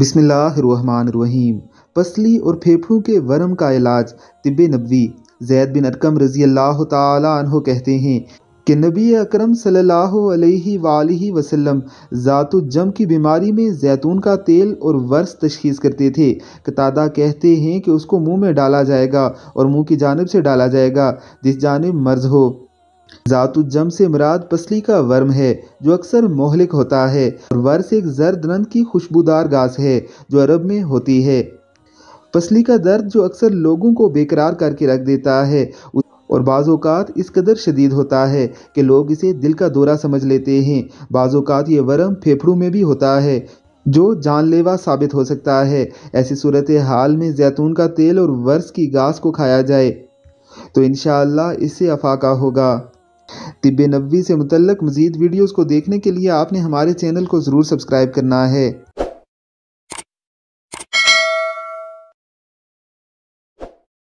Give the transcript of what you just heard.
बिसमीम पसली और फेफड़ों के वर्म का इलाज तिब नबी जैद बिन अरकम रज़ी अल्लाह तह कहते हैं कि नबी अकरम सल्लल्लाहु अलैहि वालैहि वसल्लम ज़ातु जम की बीमारी में जैतून का तेल और वर्ष तशखीस करते थे कतादा कहते हैं कि उसको मुंह में डाला जाएगा और मुंह की जानब से डाला जाएगा जिस जानब मर्ज हो जातुजम से मुराद पसली का वर्म है जो अक्सर मोहलिक होता है और वर्ष एक जर्द रंग की खुशबूदार घास है जो अरब में होती है पसली का दर्द जो अक्सर लोगों को बेकरार करके रख देता है और बाज़ात इस कदर शदीद होता है कि लोग इसे दिल का दौरा समझ लेते हैं बाज़ात ये वर्म फेफड़ों में भी होता है जो जानलेवा साबित हो सकता है ऐसी सूरत हाल में जैतून का तेल और वर्ष की घास को खाया जाए तो इन इससे अफाका होगा तिब नबी से मुतलक मज़ीद वीडियोज़ को देखने के लिए आपने हमारे चैनल को ज़रूर सब्सक्राइब करना है